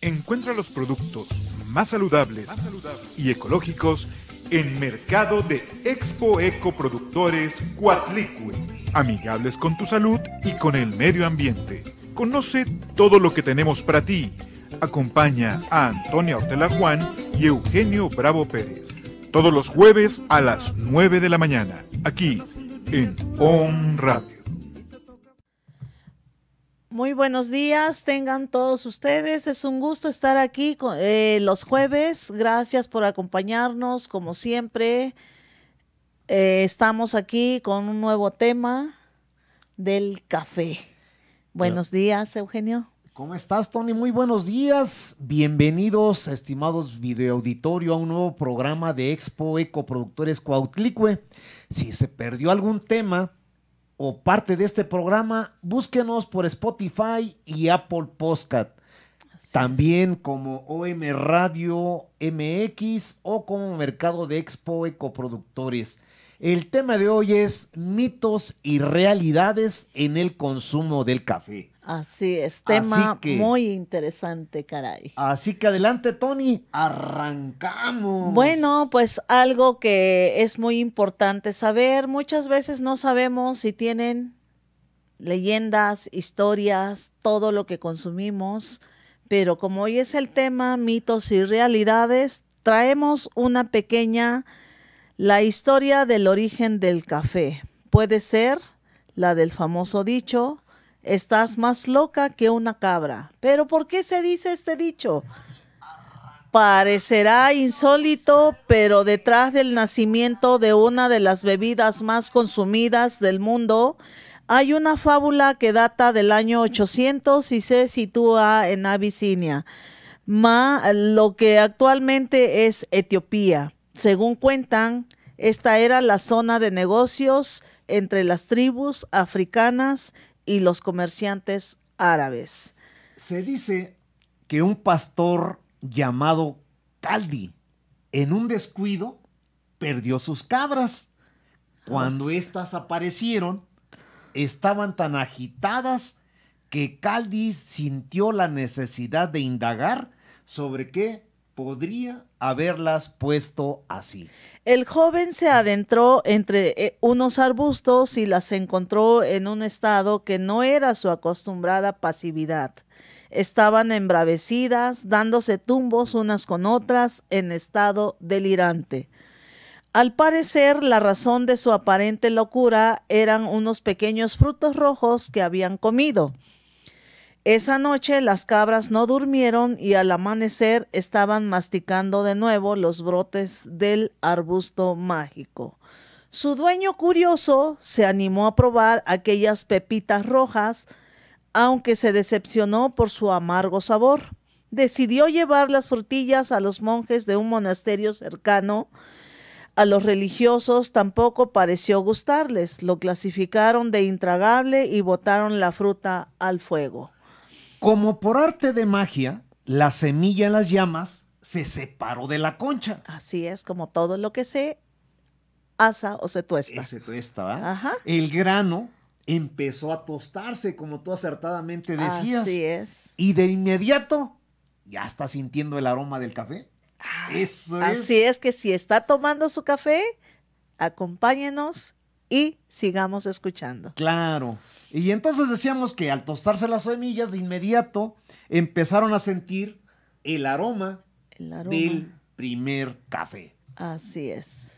Encuentra los productos más saludables, y ecológicos en Mercado de Expo Ecoproductores Cuatlicue. Amigables con tu salud y con el medio ambiente. Conoce todo lo que tenemos para ti. Acompaña a Antonio Ortela Juan y Eugenio Bravo Pérez. Todos los jueves a las 9 de la mañana, aquí en On Radio. Muy buenos días, tengan todos ustedes. Es un gusto estar aquí con, eh, los jueves. Gracias por acompañarnos, como siempre. Eh, estamos aquí con un nuevo tema del café. Buenos días, Eugenio. ¿Cómo estás, Tony? Muy buenos días. Bienvenidos, estimados videoauditorio, a un nuevo programa de Expo Ecoproductores Cuautlicue, Si se perdió algún tema, o parte de este programa, búsquenos por Spotify y Apple Podcast. También como OM Radio MX o como Mercado de Expo Ecoproductores. El tema de hoy es mitos y realidades en el consumo del café. Así es, tema muy interesante, caray. Así que adelante, Tony, arrancamos. Bueno, pues algo que es muy importante saber, muchas veces no sabemos si tienen leyendas, historias, todo lo que consumimos, pero como hoy es el tema mitos y realidades, traemos una pequeña, la historia del origen del café. Puede ser la del famoso dicho, estás más loca que una cabra. Pero ¿por qué se dice este dicho? Parecerá insólito, pero detrás del nacimiento de una de las bebidas más consumidas del mundo, hay una fábula que data del año 800 y se sitúa en Abisinia, lo que actualmente es Etiopía. Según cuentan, esta era la zona de negocios entre las tribus africanas y los comerciantes árabes. Se dice que un pastor llamado Caldi, en un descuido, perdió sus cabras. Cuando éstas aparecieron, estaban tan agitadas que Caldi sintió la necesidad de indagar sobre qué podría haberlas puesto así. El joven se adentró entre eh, unos arbustos y las encontró en un estado que no era su acostumbrada pasividad. Estaban embravecidas, dándose tumbos unas con otras en estado delirante. Al parecer, la razón de su aparente locura eran unos pequeños frutos rojos que habían comido. Esa noche las cabras no durmieron y al amanecer estaban masticando de nuevo los brotes del arbusto mágico. Su dueño curioso se animó a probar aquellas pepitas rojas, aunque se decepcionó por su amargo sabor. Decidió llevar las frutillas a los monjes de un monasterio cercano. A los religiosos tampoco pareció gustarles, lo clasificaron de intragable y botaron la fruta al fuego. Como por arte de magia, la semilla en las llamas se separó de la concha. Así es, como todo lo que se asa o se tuesta. Se tuesta, ¿verdad? Ajá. El grano empezó a tostarse, como tú acertadamente decías. Así es. Y de inmediato ya está sintiendo el aroma del café. Ah, Eso es. Así es que si está tomando su café, acompáñenos y sigamos escuchando. Claro. Y entonces decíamos que al tostarse las semillas, de inmediato empezaron a sentir el aroma, del primer café. Así es.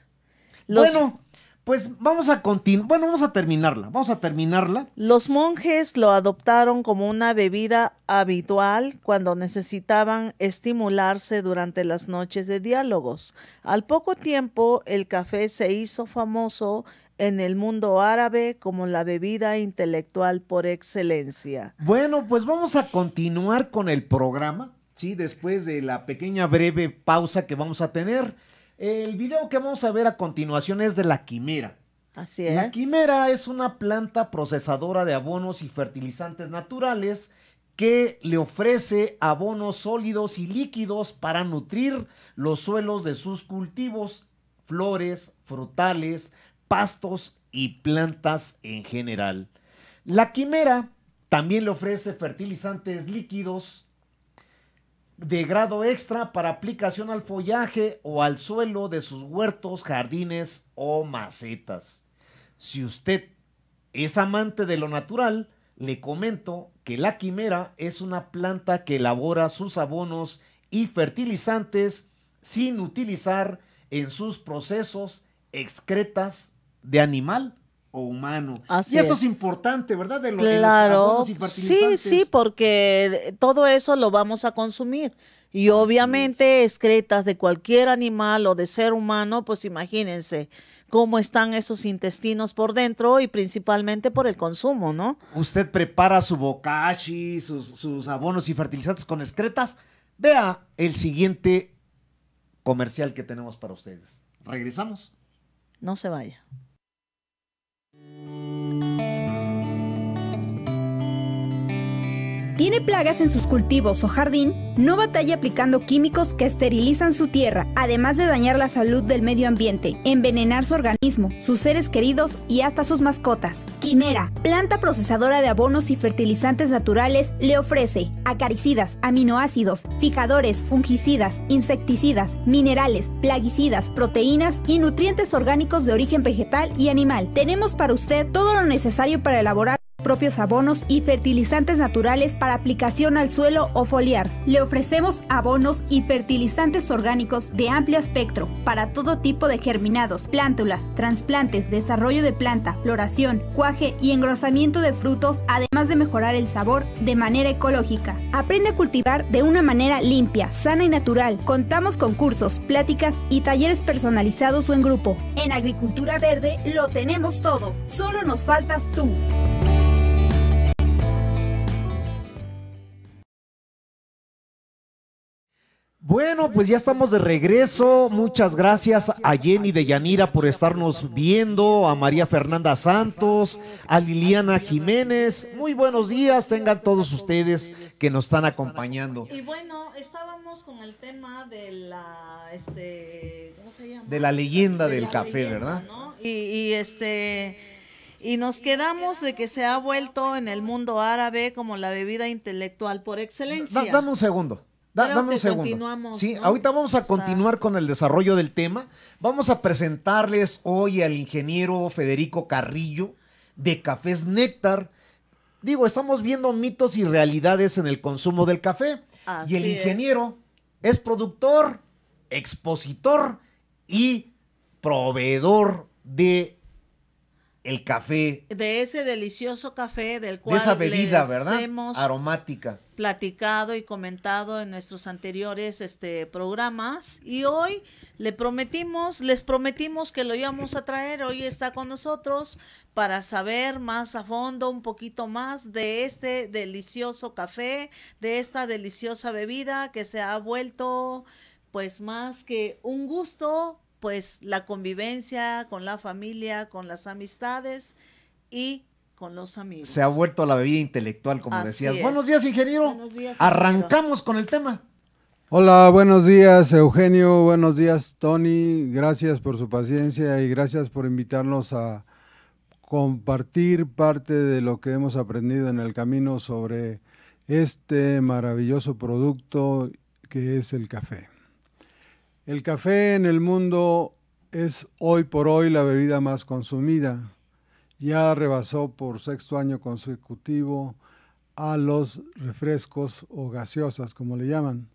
Bueno, pues vamos a continuar, bueno, vamos a terminarla, vamos a terminarla. Los monjes lo adoptaron como una bebida habitual cuando necesitaban estimularse durante las noches de diálogos. Al poco tiempo, el café se hizo famoso en el mundo árabe como la bebida intelectual por excelencia. Bueno, pues vamos a continuar con el programa, ¿sí? Después de la pequeña breve pausa que vamos a tener. El video que vamos a ver a continuación es de la quimera. Así es. La quimera es una planta procesadora de abonos y fertilizantes naturales que le ofrece abonos sólidos y líquidos para nutrir los suelos de sus cultivos, flores, frutales, pastos y plantas en general. La quimera también le ofrece fertilizantes líquidos de grado extra para aplicación al follaje o al suelo de sus huertos, jardines o macetas. Si usted es amante de lo natural, le comento que la quimera es una planta que elabora sus abonos y fertilizantes sin utilizar en sus procesos excretas de animal o humano. y esto es. importante, ¿verdad? De lo claro. sí, sí, porque todo eso lo vamos a consumir. Y obviamente excretas de cualquier animal o de ser humano, pues imagínense cómo están esos intestinos por dentro y principalmente por el consumo, ¿no? Usted prepara su bocashi, sus, sus abonos y fertilizantes con excretas. Vea el siguiente comercial que tenemos para ustedes. Regresamos. No se vaya. Thank you. tiene plagas en sus cultivos o jardín, no batalla aplicando químicos que esterilizan su tierra, además de dañar la salud del medio ambiente, envenenar su organismo, sus seres queridos y hasta sus mascotas. Quimera, planta procesadora de abonos y fertilizantes naturales, le ofrece acaricidas, aminoácidos, fijadores, fungicidas, insecticidas, minerales, plaguicidas, proteínas y nutrientes orgánicos de origen vegetal y animal. Tenemos para usted todo lo necesario para elaborar propios abonos y fertilizantes naturales para aplicación al suelo o foliar. Le ofrecemos abonos y fertilizantes orgánicos de amplio espectro para todo tipo de germinados, plántulas, trasplantes, desarrollo de planta, floración, cuaje y engrosamiento de frutos, además de mejorar el sabor de manera ecológica. Aprende a cultivar de una manera limpia, sana y natural. Contamos con cursos, pláticas y talleres personalizados o en grupo. En Agricultura Verde lo tenemos todo, solo nos faltas tú. Bueno, pues ya estamos de regreso. Muchas gracias a Jenny de Yanira por estarnos viendo, a María Fernanda Santos, a Liliana Jiménez. Muy buenos días, tengan todos ustedes que nos están acompañando. Y bueno, estábamos con el tema de la, este, ¿cómo se llama? De la leyenda del café, ¿verdad? Y, este. Y nos quedamos de que se ha vuelto en el mundo árabe como la bebida intelectual por excelencia. dame un segundo dame un pues segundo. Sí, ahorita vamos a continuar con el desarrollo del tema. Vamos a presentarles hoy al ingeniero Federico Carrillo de Cafés Néctar. Digo, estamos viendo mitos y realidades en el consumo del café. y el ingeniero es. productor, expositor y proveedor de el café. De ese delicioso café del cual de esa bebida, ¿verdad? aromática platicado y comentado en nuestros anteriores este, programas. Y hoy le prometimos, les prometimos que lo íbamos a traer. Hoy está con nosotros para saber más a fondo un poquito más de este delicioso café, de esta deliciosa bebida que se ha vuelto pues más que un gusto, pues la convivencia con la familia, con las amistades y se ha vuelto la bebida intelectual, como decías. Buenos días, ingeniero. Buenos días. Ingeniero. Arrancamos con el tema. Hola, buenos días Eugenio, buenos días Tony, gracias por su paciencia y gracias por invitarnos a compartir parte de lo que hemos aprendido en el camino sobre este maravilloso producto que es el café. El café en el mundo es hoy por hoy la bebida más consumida ya rebasó por sexto año consecutivo a los refrescos o gaseosas, como le llaman.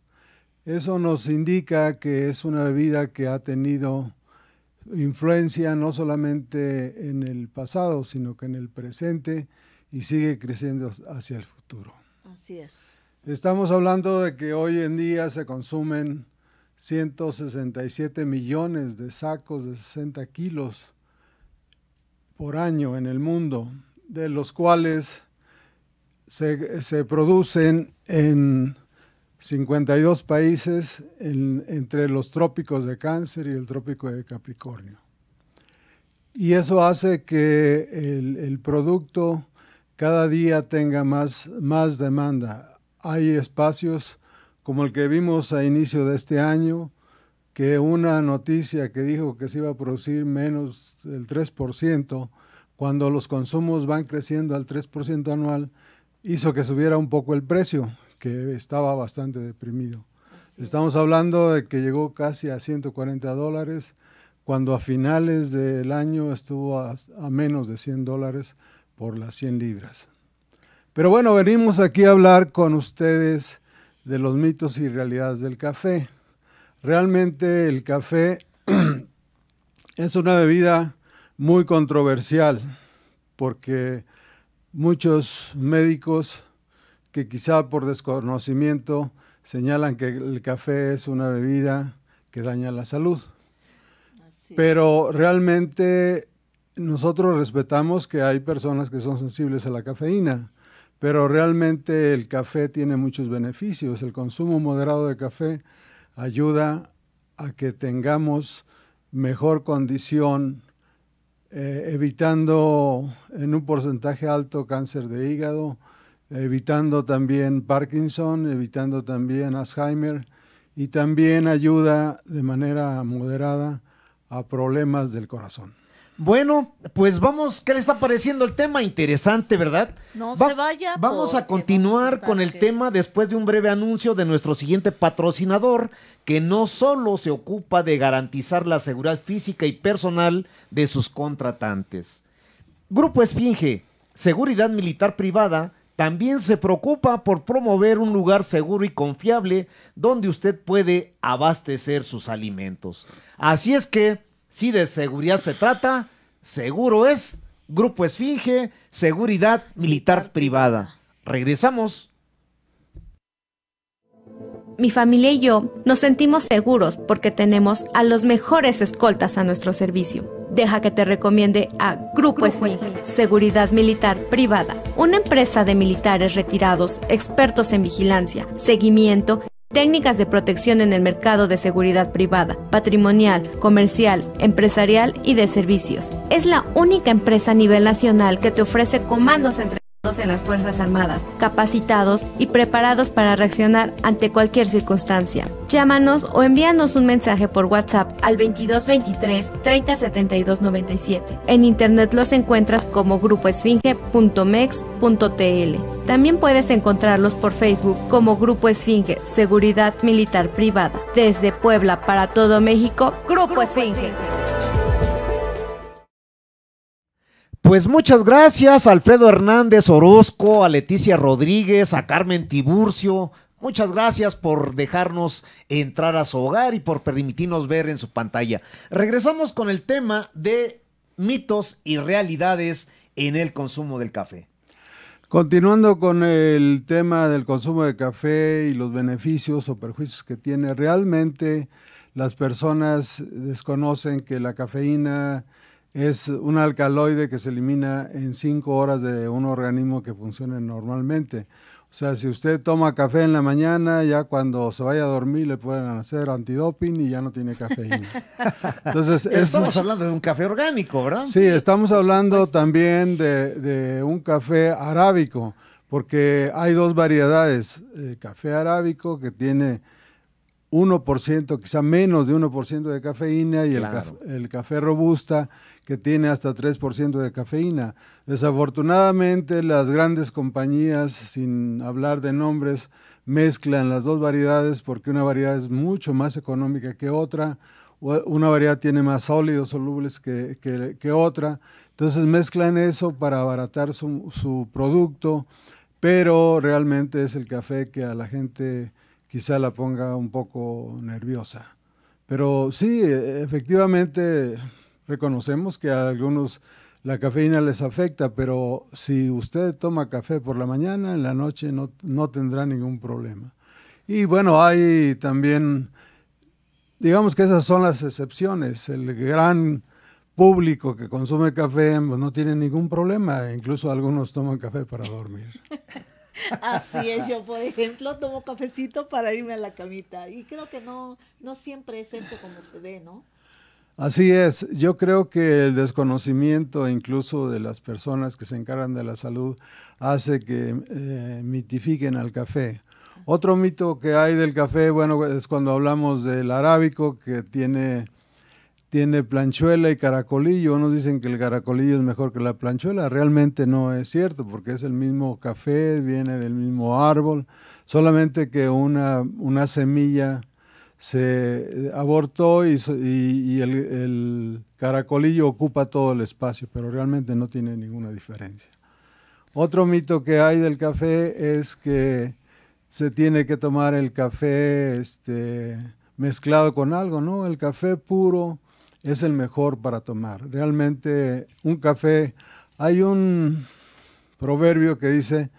Eso nos indica que es una bebida que ha tenido influencia no solamente en el pasado, sino que en el presente y sigue creciendo hacia el futuro. Así es. Estamos hablando de que hoy en día se consumen 167 millones de sacos de 60 kilos por año en el mundo, de los cuales se, producen en 52 países entre los trópicos de Cáncer y el trópico de Capricornio. Y eso hace que el, producto cada día tenga más, más demanda. Hay espacios como el que vimos a inicio de este año, que una noticia que dijo que se iba a producir menos del 3%, cuando los consumos van creciendo al 3% anual, hizo que subiera un poco el precio, que estaba bastante deprimido. Estamos hablando de que llegó casi a 140 dólares, cuando a finales del año estuvo a, a menos de 100 dólares por las 100 libras. Pero bueno, venimos aquí a hablar con ustedes de los mitos y realidades del café. Realmente el café es una bebida muy controversial porque muchos médicos que quizá por desconocimiento señalan que el café es una bebida que daña la salud. Pero realmente nosotros respetamos que hay personas que son sensibles a la cafeína pero realmente el café tiene muchos beneficios. El consumo moderado de café ayuda a que tengamos mejor condición, eh, evitando en un porcentaje alto cáncer de hígado, evitando también Parkinson, evitando también Alzheimer y también ayuda de manera moderada a problemas del corazón. Bueno, pues vamos, ¿qué le está pareciendo el tema? Interesante, ¿verdad? No se vaya. Vamos a continuar con el tema después de un breve anuncio de nuestro siguiente patrocinador, que no solo se ocupa de garantizar la seguridad física y personal de sus contratantes. Grupo Esfinge, Seguridad Militar Privada, también se preocupa por promover un lugar seguro y confiable donde usted puede abastecer sus alimentos. Así es que si de seguridad se trata, seguro es Grupo Esfinge, Seguridad Militar Privada. Regresamos. Mi familia y yo nos sentimos seguros porque tenemos a los mejores escoltas a nuestro servicio. Deja que te recomiende a Grupo, Esfinge, Seguridad Militar Privada, una empresa de militares retirados, expertos en vigilancia, seguimiento técnicas de protección en el mercado de seguridad privada, patrimonial, comercial, empresarial y de servicios. Es la única empresa a nivel nacional que te ofrece comandos entre en las Fuerzas Armadas, capacitados y preparados para reaccionar ante cualquier circunstancia. Llámanos o envíanos un mensaje por WhatsApp al 2223 307297. En internet los encuentras como grupoesfinge.mex.tl. También puedes encontrarlos por Facebook como Grupo Esfinge, Seguridad Militar Privada. Desde Puebla para todo México, Grupo, Esfinge. Pues muchas gracias Alfredo Hernández Orozco, a Leticia Rodríguez, a Carmen Tiburcio. Muchas gracias por dejarnos entrar a su hogar y por permitirnos ver en su pantalla. Regresamos con el tema de mitos y realidades en el consumo del café. Continuando con el tema del consumo de café y los beneficios o perjuicios que tiene, realmente las personas desconocen que la cafeína es un alcaloide que se elimina en cinco horas de un organismo que funcione normalmente. O sea, si usted toma café en la mañana, ya cuando se vaya a dormir le pueden hacer antidoping y ya no tiene cafeína. Entonces, estamos hablando de un café orgánico, ¿verdad? Sí, estamos hablando también de, un café arábico, porque hay dos variedades, eh, café arábico que tiene 1%, quizá menos de 1% de cafeína y el, café robusta que tiene hasta 3% de cafeína. Desafortunadamente las grandes compañías, sin hablar de nombres, mezclan las dos variedades porque una variedad es mucho más económica que otra, una variedad tiene más sólidos solubles que, que, otra, entonces mezclan eso para abaratar su, su producto, pero realmente es el café que a la gente quizá la ponga un poco nerviosa. Pero sí, efectivamente, reconocemos que a algunos la cafeína les afecta, pero si usted toma café por la mañana, en la noche no, no tendrá ningún problema. Y bueno, hay también, digamos que esas son las excepciones. El gran público que consume café pues, no tiene ningún problema, incluso algunos toman café para dormir. Así es, yo por ejemplo tomo cafecito para irme a la camita y creo que no, no siempre es eso como se ve, ¿no? Así es, yo creo que el desconocimiento incluso de las personas que se encargan de la salud hace que eh, mitifiquen al café. Otro mito que hay del café, bueno, es cuando hablamos del arábico que tiene tiene planchuela y caracolillo. Unos dicen que el caracolillo es mejor que la planchuela. Realmente no es cierto porque es el mismo café, viene del mismo árbol, solamente que una, una semilla se abortó y, el, el, caracolillo ocupa todo el espacio, pero realmente no tiene ninguna diferencia. Otro mito que hay del café es que se tiene que tomar el café este, mezclado con algo, ¿no? El café puro es el mejor para tomar. Realmente un café, hay un proverbio que dice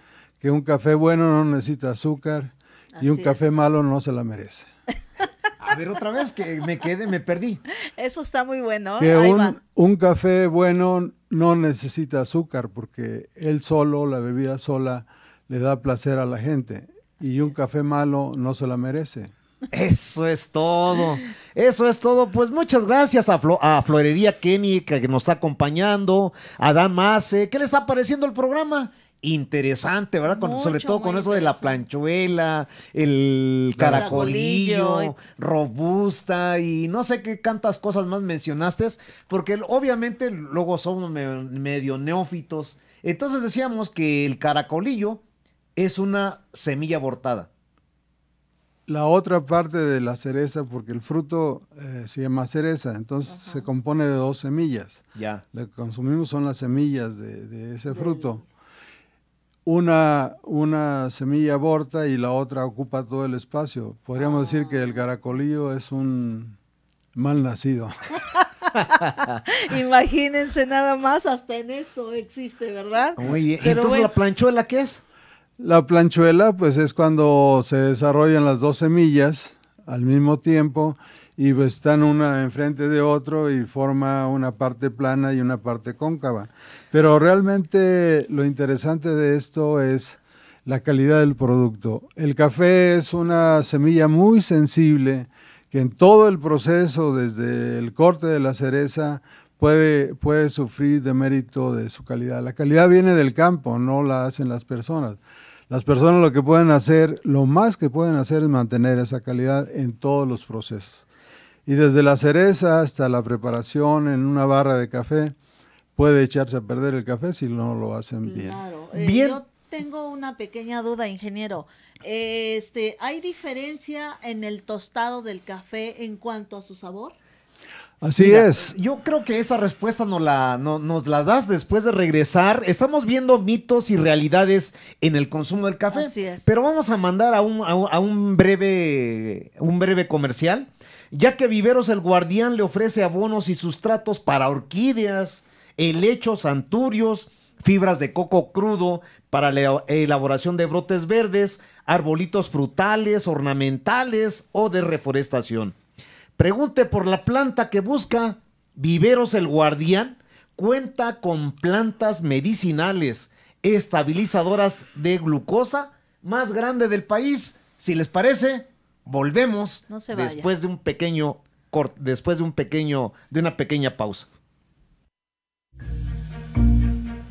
que un café bueno no necesita azúcar y un café malo no se la merece. A ver otra vez que me quedé me perdí. Eso está muy bueno. Que un, un, café bueno no necesita azúcar porque él solo, la bebida sola, le da placer a la gente. y un café malo no se la merece. Eso es todo. Eso es todo. Pues muchas gracias a, a Florería Kenny que nos está acompañando, a Dan ¿Qué le está pareciendo el programa? Interesante, ¿verdad? sobre todo con eso de la planchuela, el caracolillo, robusta y no sé qué tantas cosas más mencionaste, porque obviamente luego somos medio neófitos. Entonces decíamos que el caracolillo es una semilla abortada la otra parte de la cereza, porque el fruto eh, se llama cereza, entonces se compone de dos semillas. Ya. Lo que consumimos son las semillas de, ese fruto. Una, una, semilla aborta y la otra ocupa todo el espacio. Podríamos decir que el ah. caracolillo es un mal nacido. Imagínense nada más, hasta en esto existe, ¿verdad? Muy Entonces, ¿la planchuela qué es? La planchuela, pues es cuando se desarrollan las dos semillas al mismo tiempo y pues, están una enfrente de otro y forma una parte plana y una parte cóncava. Pero realmente lo interesante de esto es la calidad del producto. El café es una semilla muy sensible que en todo el proceso, desde el corte de la cereza, puede, puede sufrir de mérito de su calidad. La calidad viene del campo, no la hacen las personas. Las personas lo que pueden hacer, lo más que pueden hacer es mantener esa calidad en todos los procesos. Y desde la cereza hasta la preparación en una barra de café, puede echarse a perder el café si no lo hacen bien. Eh, yo tengo una pequeña duda, ingeniero. Este, ¿Hay diferencia en el tostado del café en cuanto a su sabor? Así es. Yo creo que esa respuesta nos la, no, nos la das después de regresar. Estamos viendo mitos y realidades en el consumo del café. es. Pero vamos a mandar a un, a un, breve, un breve comercial, ya que Viveros el Guardián le ofrece abonos y sustratos para orquídeas, helechos, anturios, fibras de coco crudo para la elaboración de brotes verdes, arbolitos frutales, ornamentales o de reforestación. Pregunte por la planta que busca. Viveros el Guardián cuenta con plantas medicinales estabilizadoras de glucosa más grande del país. Si les parece, volvemos después de un pequeño después de un pequeño de una pequeña pausa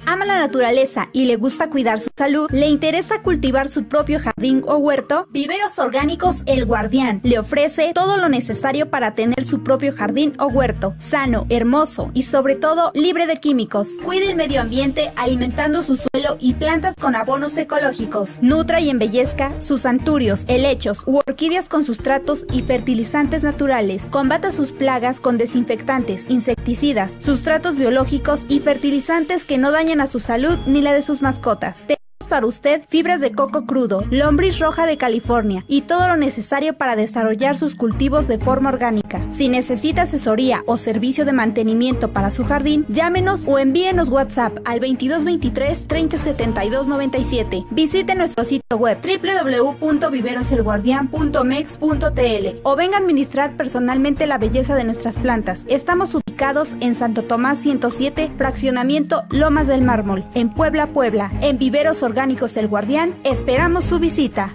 ama la naturaleza y le gusta cuidar su salud, le interesa cultivar su propio jardín o huerto, Viveros Orgánicos El Guardián le ofrece todo lo necesario para tener su propio jardín o huerto, sano, hermoso y sobre todo libre de químicos. Cuide el medio ambiente alimentando su suelo y plantas con abonos ecológicos. Nutra y embellezca sus anturios helechos u orquídeas con sustratos y fertilizantes naturales. Combata sus plagas con desinfectantes, insecticidas, sustratos biológicos y fertilizantes que no dañan a su salud ni la de sus mascotas para usted fibras de coco crudo, lombriz roja de California y todo lo necesario para desarrollar sus cultivos de forma orgánica. Si necesita asesoría o servicio de mantenimiento para su jardín, llámenos o envíenos WhatsApp al 2223 307297, Visite nuestro sitio web www.viveroselguardian.mex.tl o venga a administrar personalmente la belleza de nuestras plantas. Estamos ubicados en Santo Tomás 107, fraccionamiento Lomas del Mármol, en Puebla, Puebla, en Viveros Orgánicos El Guardián, esperamos su visita.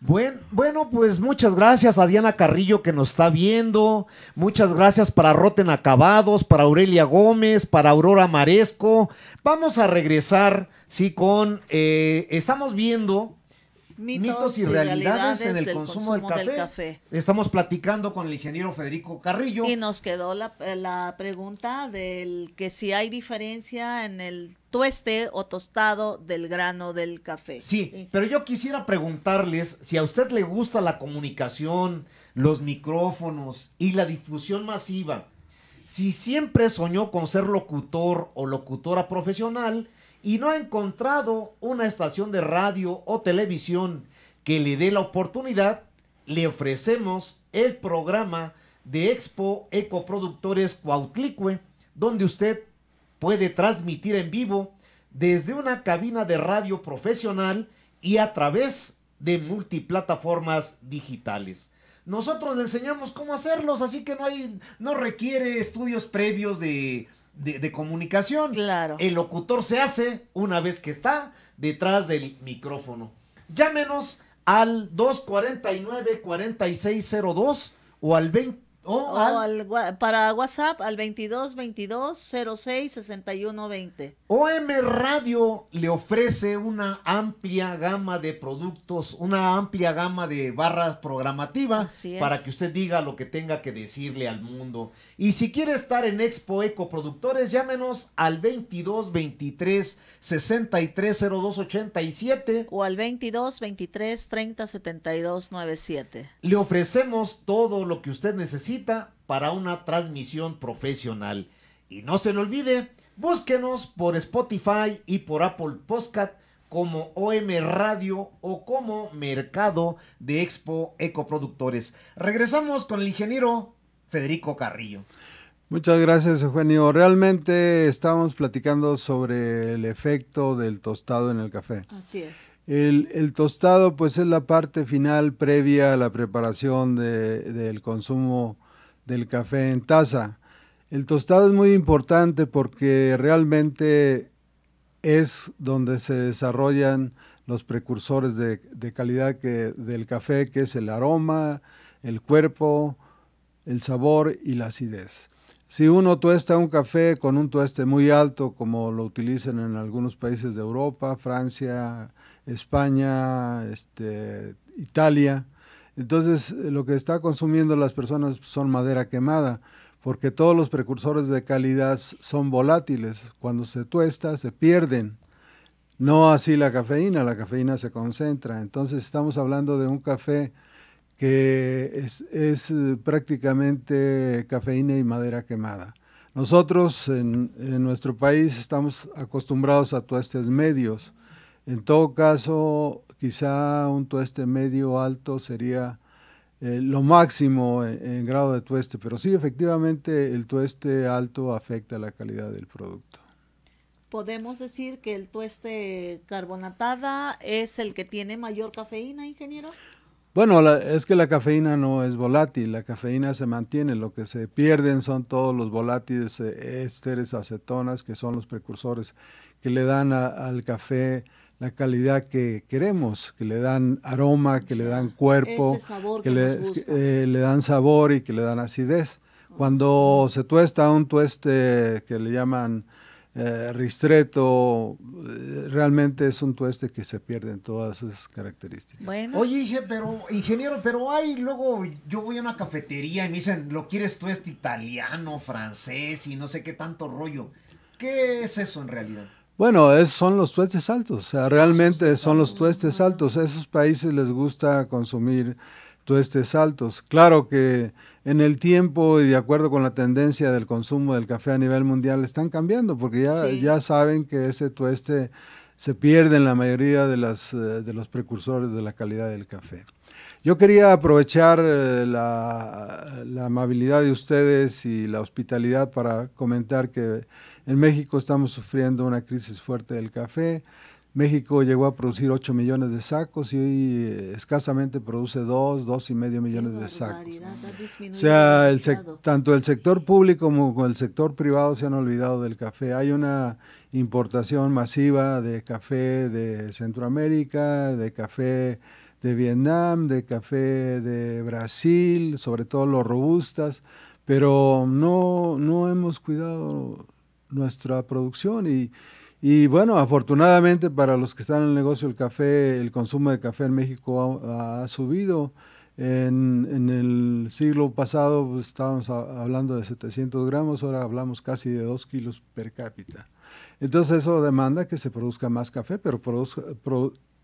Buen, bueno, pues muchas gracias a Diana Carrillo que nos está viendo. Muchas gracias para Roten Acabados, para Aurelia Gómez, para Aurora Maresco. Vamos a regresar, sí, con... Eh, estamos viendo mitos, y, realidades en el, consumo, del, café. Estamos platicando con el ingeniero Federico Carrillo. Y nos quedó la, la pregunta del que si hay diferencia en el tueste o tostado del grano del café. sí, pero yo quisiera preguntarles si a usted le gusta la comunicación, los micrófonos y la difusión masiva. Si siempre soñó con ser locutor o locutora profesional, y no ha encontrado una estación de radio o televisión que le dé la oportunidad, le ofrecemos el programa de Expo Ecoproductores Cuautlicue, donde usted puede transmitir en vivo desde una cabina de radio profesional y a través de multiplataformas digitales. Nosotros le enseñamos cómo hacerlos, así que no hay no requiere estudios previos de de, comunicación. Claro. El locutor se hace una vez que está detrás del micrófono. Llámenos al 249-4602 o al 20. para WhatsApp al 22 22 06 61 20. OM Radio le ofrece una amplia gama de productos, una amplia gama de barras programativas para que usted diga lo que tenga que decirle al mundo. Y si quiere estar en Expo Ecoproductores, llámenos al 22 23 87 o al 22 23 30 72 97. Le ofrecemos todo lo que usted necesita para una transmisión profesional. Y no se le olvide, búsquenos por Spotify y por Apple Podcast como OM Radio o como Mercado de Expo Ecoproductores. Regresamos con el ingeniero Federico Carrillo. Muchas gracias, Eugenio. Realmente estamos platicando sobre el efecto del tostado en el café. Así es. El, tostado, pues, es la parte final previa a la preparación del consumo del café en taza. El tostado es muy importante porque realmente es donde se desarrollan los precursores de, calidad del café, que es el aroma, el cuerpo, el sabor y la acidez. Si uno tuesta un café con un tueste muy alto, como lo utilizan en algunos países de Europa, Francia, España, este, Italia, entonces eh, lo que está consumiendo las personas son madera quemada, porque todos los precursores de calidad son volátiles. Cuando se tuesta, se pierden. No así la cafeína, la cafeína se concentra. Entonces estamos hablando de un café que es, es eh, prácticamente cafeína y madera quemada. Nosotros en, nuestro país estamos acostumbrados a tuestes medios. En todo caso, quizá un tueste medio alto sería eh, lo máximo en, en, grado de tueste, pero sí, efectivamente, el tueste alto afecta la calidad del producto. ¿Podemos decir que el tueste carbonatada es el que tiene mayor cafeína, ingeniero? Bueno, es que la cafeína no es volátil, la cafeína se mantiene, lo que se pierden son todos los volátiles, eh, ésteres, acetonas, que son los precursores que le dan al café la calidad que queremos, que le dan aroma, que le dan cuerpo, que, le, eh, le, dan sabor y que le dan acidez. Cuando se tuesta un tueste que le llaman eh, ristreto, eh, realmente es un tueste que se pierde En todas sus características. Bueno. Oye, pero, ingeniero, pero hay luego, yo voy a una cafetería y me dicen, ¿lo quieres tueste italiano, francés y no sé qué tanto rollo? ¿Qué es eso en realidad? Bueno, es, son los tuestes altos, o sea, realmente son los tuestes altos. A esos países les gusta consumir Tuestes altos. Claro que en el tiempo y de acuerdo con la tendencia del consumo del café a nivel mundial están cambiando porque ya, ya saben que ese tueste se pierde en la mayoría eh, de, los precursores de la calidad del café. Yo quería aprovechar eh, la, amabilidad de ustedes y la hospitalidad para comentar que en México estamos sufriendo una crisis fuerte del café. México llegó a producir 8 millones de sacos y eh, escasamente produce 2, 2 y medio millones de sacos. O sea, tanto el sector público como el sector privado se han olvidado del café. Hay una importación masiva de café de Centroamérica, de café de Vietnam, de café de Brasil, sobre todo los robustas, pero no, no hemos cuidado nuestra producción y y bueno, afortunadamente para los que están en el negocio del café, el consumo de café en México ha, subido. En, el siglo pasado pues, estábamos hablando de 700 gramos, ahora hablamos casi de 2 kilos per cápita. Entonces eso demanda que se produzca más café, pero produzca,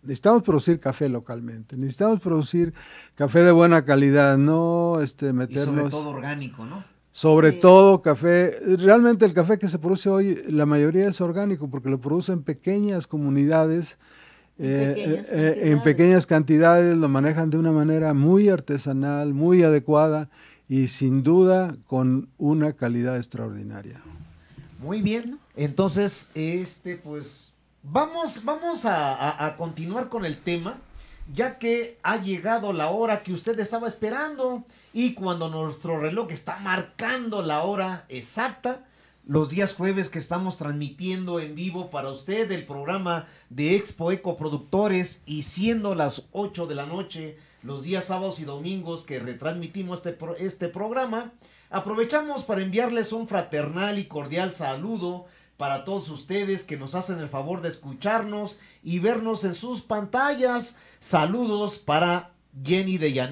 necesitamos producir café localmente, necesitamos producir café de buena calidad, no este, meternos... Y sobre todo orgánico, ¿no? Sobre todo café. Realmente el café que se produce hoy, la mayoría es orgánico porque lo producen pequeñas comunidades. en eh, eh, eh, pequeñas cantidades lo manejan de una manera muy artesanal, muy adecuada y sin duda con una calidad extraordinaria. Muy bien, entonces, este, pues, vamos, vamos a continuar con el tema ya que ha llegado la hora que usted estaba esperando y cuando nuestro reloj está marcando la hora exacta, los días jueves que estamos transmitiendo en vivo para usted el programa de Expo Eco Productores y siendo las 8 de la noche, los días sábados y domingos que retransmitimos este, este programa, aprovechamos para enviarles un fraternal y cordial saludo para todos ustedes que nos hacen el favor de escucharnos y vernos en sus pantallas Saludos para Jenny de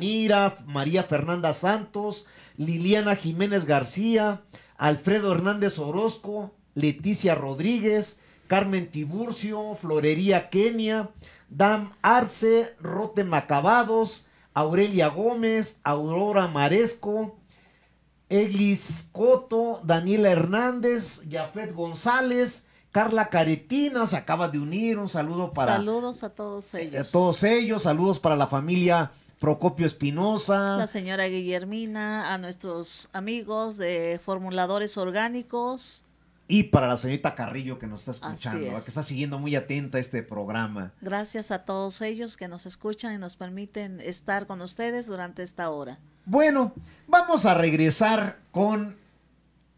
María Fernanda Santos, Liliana Jiménez García, Alfredo Hernández Orozco, Leticia Rodríguez, Carmen Tiburcio, Florería Kenia, Dam Arce, Rote Macabados, Aurelia Gómez, Aurora Maresco, Eglis Coto, Daniela Hernández, Jafet González, Carla Caretina se acaba de unir, un saludo para... Saludos a todos eh, ellos. A todos ellos, saludos para la familia Procopio Espinosa. La señora Guillermina, a nuestros amigos de formuladores orgánicos. Y para la señorita Carrillo que nos está escuchando, que está siguiendo muy atenta este programa. Gracias a todos ellos que nos escuchan y nos permiten estar con ustedes durante esta hora. Bueno, vamos a regresar con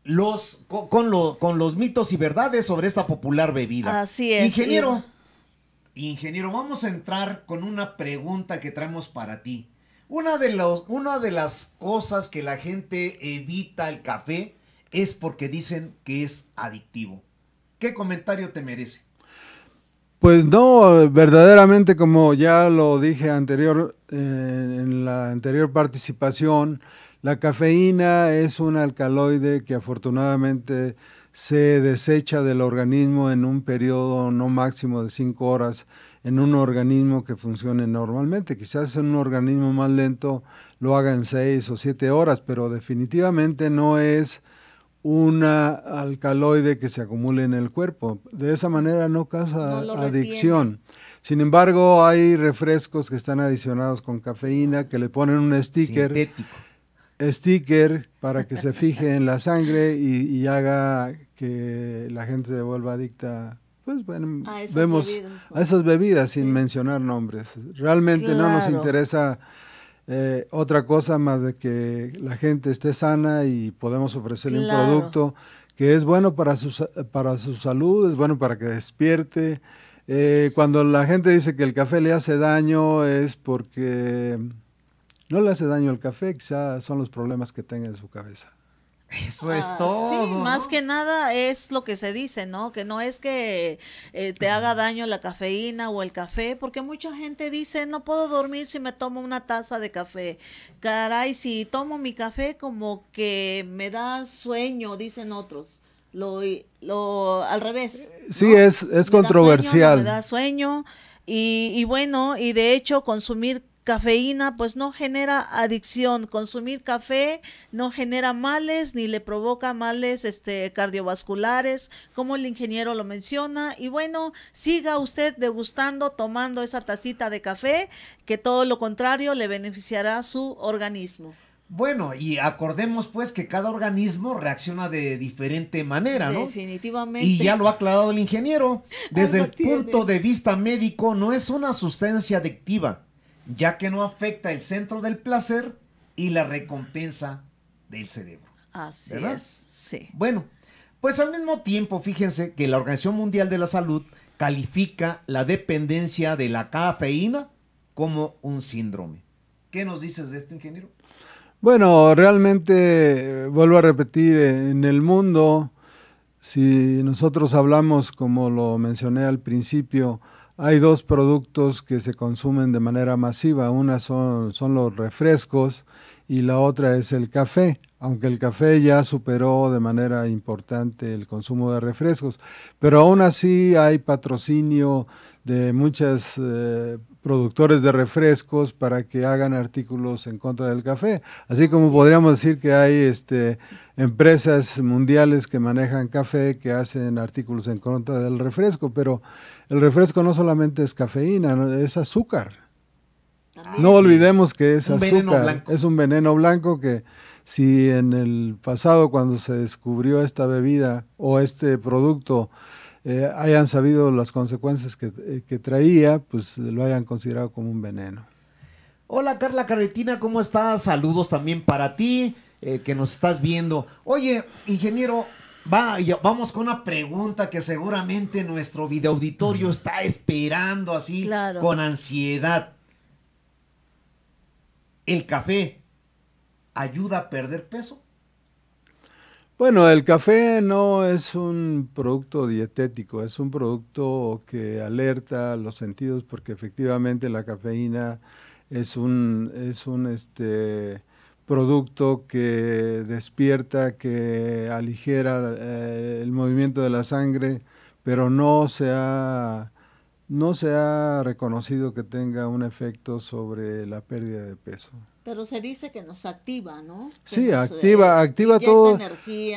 los, con, con, con los mitos y verdades sobre esta popular bebida. Así es. Ingeniero, ingeniero, vamos a entrar con una pregunta que traemos para ti. Una de, una de las cosas que la gente evita el café es porque dicen que es adictivo. ¿Qué comentario te merece? Pues no, verdaderamente como ya lo dije anterior eh, en la anterior participación, la cafeína es un alcaloide que afortunadamente se desecha del organismo en un periodo no máximo de cinco horas en un organismo que funcione normalmente. Quizás en un organismo más lento lo haga en seis o siete horas, pero definitivamente no es un alcaloide que se acumule en el cuerpo. De esa manera no causa adicción. Sin embargo, hay refrescos que están adicionados con cafeína que le ponen un sticker. Sintético sticker para que se fije en la sangre y, haga que la gente se vuelva adicta. Pues bueno, vemos a esas bebidas sin mencionar nombres. Realmente no nos interesa eh, otra cosa más de que la gente esté sana y podemos ofrecerle un producto que es bueno para su, para su salud, es bueno para que despierte. Eh, cuando la gente dice que el café le hace daño es porque no le hace daño el café, quizá son los problemas que tenga en su cabeza. Eso ah, es todo. Sí, más que nada es lo que se dice, ¿no? Que no es que eh, te haga daño la cafeína o el café, porque mucha gente dice, no puedo dormir si me tomo una taza de café. Caray, si tomo mi café como que me da sueño, dicen otros. Lo, lo al revés. Eh, sí, es, es controversial. sueño, me da sueño. Y, y bueno, y de hecho consumir cafeína pues no genera adicción. Consumir café no genera males ni le provoca males este, cardiovasculares, como el ingeniero lo menciona. Y bueno, siga usted degustando, tomando esa tacita de café, que todo lo contrario le beneficiará a su organismo. Bueno, y acordemos pues que cada organismo reacciona de diferente manera, ¿no? Definitivamente. Y ya lo ha aclarado el ingeniero. Desde el punto de vista médico, no es una sustancia adictiva ya que no afecta el centro del placer y la recompensa del cerebro. Así es, sí. Bueno, pues al mismo tiempo, fíjense que la Organización Mundial de la Salud califica la dependencia de la cafeína como un síndrome. ¿Qué nos dices de esto, ingeniero? Bueno, realmente, eh, vuelvo a repetir, eh, en el mundo, si nosotros hablamos, como lo mencioné al principio, hay dos productos que se consumen de manera masiva. Una son, son los refrescos y la otra es el café, aunque el café ya superó de manera importante el consumo de refrescos. Pero aún así hay patrocinio de muchos eh, productores de refrescos para que hagan artículos en contra del café. Así como podríamos decir que hay este, empresas mundiales que manejan café, que hacen artículos en contra del refresco, pero el refresco no solamente es cafeína, es azúcar. no olvidemos que es azúcar, es un veneno blanco que si en el pasado cuando se descubrió esta bebida o este producto, eh, hayan sabido las consecuencias eh, que, traía, pues lo hayan considerado como un veneno. Hola Carla Carretina, ¿cómo estás? Saludos también para ti eh, que nos estás viendo. Oye, ingeniero, va, vamos con una pregunta que seguramente nuestro videoauditorio está esperando así con ansiedad. ¿El café ayuda a perder peso? Bueno, el café no es un producto dietético, es un producto que alerta los sentidos porque efectivamente la cafeína es un, este, producto que despierta, que aligera eh, el movimiento de la sangre, pero no no se ha reconocido que tenga un efecto sobre la pérdida de peso pero se dice que nos activa, ¿no? sí, activa, eh, activa todo,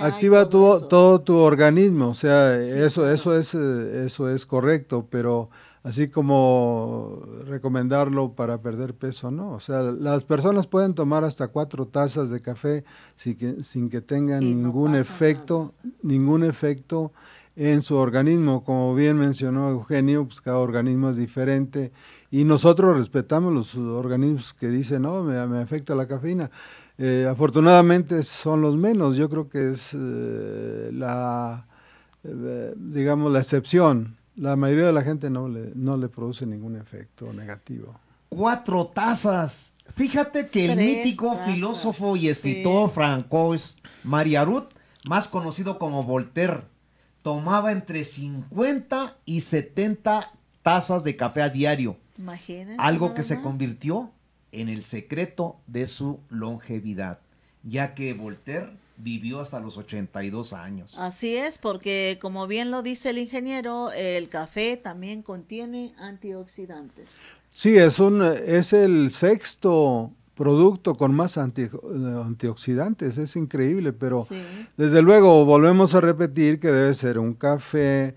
activa todo, tu, organismo, o sea, eso, eso es, eh, eso es correcto, pero así como recomendarlo para perder peso, no, o sea, las personas pueden tomar hasta cuatro tazas de café sin que, sin que tengan ningún efecto, ningún efecto en su organismo. Como bien mencionó Eugenio, pues cada organismo es diferente y nosotros respetamos los organismos que dicen, no, me, afecta la cafeína. Eh, afortunadamente son los menos, yo creo que es eh, la, eh, digamos, la excepción. La mayoría de la gente no le, no le produce ningún efecto negativo. Cuatro tazas. Fíjate que el mítico filósofo y escritor francés Francois Ruth, más conocido como Voltaire, tomaba entre 50 y 70 tazas de café a diario. Algo que se convirtió en el secreto de su longevidad, ya que Voltaire vivió hasta los 82 años. Así es, porque como bien lo dice el ingeniero, el café también contiene antioxidantes. Sí, es, un, es el sexto producto con más antioxidantes. Es increíble, pero desde luego volvemos a repetir que debe ser un café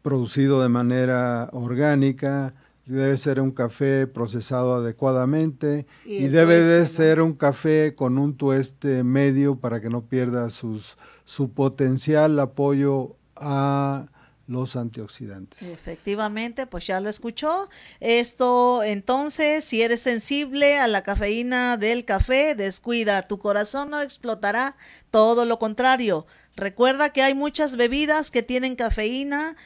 producido de manera orgánica, debe ser un café procesado adecuadamente y, debe de ser un café con un tueste medio para que no pierda sus, su potencial apoyo a los antioxidantes. Efectivamente, pues ya lo escuchó. Esto entonces, si eres sensible a la cafeína del café, descuida, tu corazón no explotará, todo lo contrario. Recuerda que hay muchas bebidas que tienen cafeína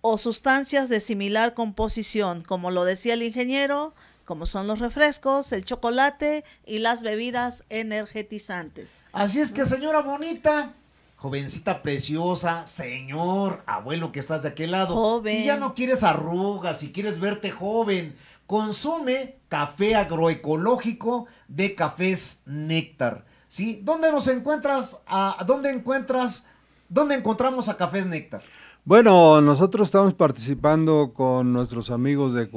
o sustancias de similar composición, como lo decía el ingeniero, como son los refrescos, el chocolate y las bebidas energetizantes. Así es que señora bonita, jovencita preciosa, señor, abuelo que estás de aquel lado. Si ya no quieres arrugas, si quieres verte joven, consume café agroecológico de Cafés Néctar. ¿Sí? ¿Dónde nos encuentras? A, ¿Dónde encuentras? ¿Dónde encontramos a Cafés Néctar? Bueno, nosotros estamos participando con nuestros amigos de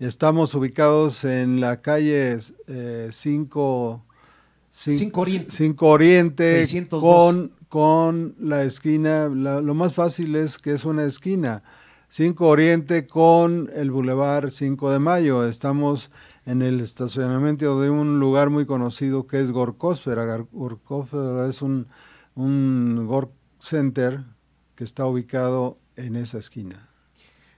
y Estamos ubicados en la calle 5 eh, sin Oriente. con, con la esquina, lo más fácil es que es una esquina. 5 Oriente con el Boulevard 5 de Mayo. Estamos en el estacionamiento de un lugar muy conocido que es Gorkosfera. Gorkosfera es un, un Gork Center que está ubicado en esa esquina.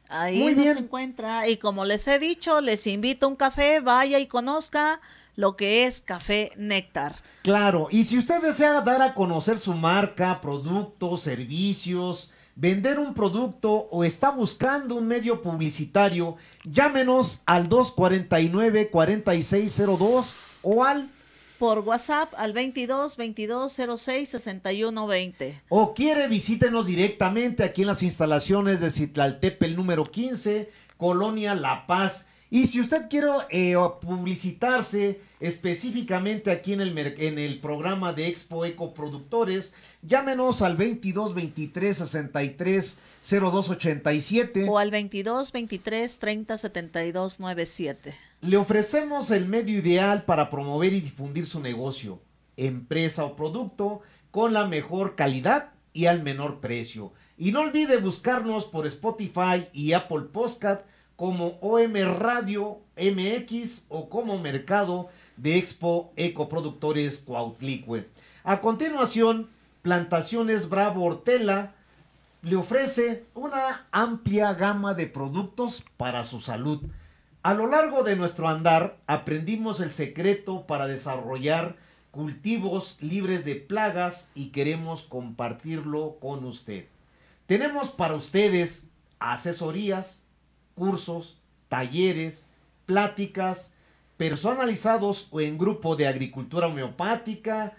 Ahí nos encuentra y como les he dicho, les invito a un café, vaya y conozca lo que es Café Néctar. Claro, y si usted desea dar a conocer su marca, productos, servicios, vender un producto o está buscando un medio publicitario, llámenos al 249-4602 o al... Por WhatsApp al 22 22 06 61 O quiere, visítenos directamente aquí en las instalaciones de Citlaltepel número 15, Colonia La Paz. Y si usted quiere eh, publicitarse específicamente aquí en el, en el programa de Expo Eco Productores, llámenos al 22 23 63 02 87 o al 22 23 30 72 97. Le ofrecemos el medio ideal para promover y difundir su negocio, empresa o producto con la mejor calidad y al menor precio. Y no olvide buscarnos por Spotify y Apple Podcast como OM Radio MX o como Mercado de Expo Ecoproductores Cuautlicue. A continuación, Plantaciones Bravo Hortela le ofrece una amplia gama de productos para su salud. A lo largo de nuestro andar aprendimos el secreto para desarrollar cultivos libres de plagas y queremos compartirlo con usted. Tenemos para ustedes asesorías, cursos, talleres, pláticas personalizados o en grupo de agricultura homeopática,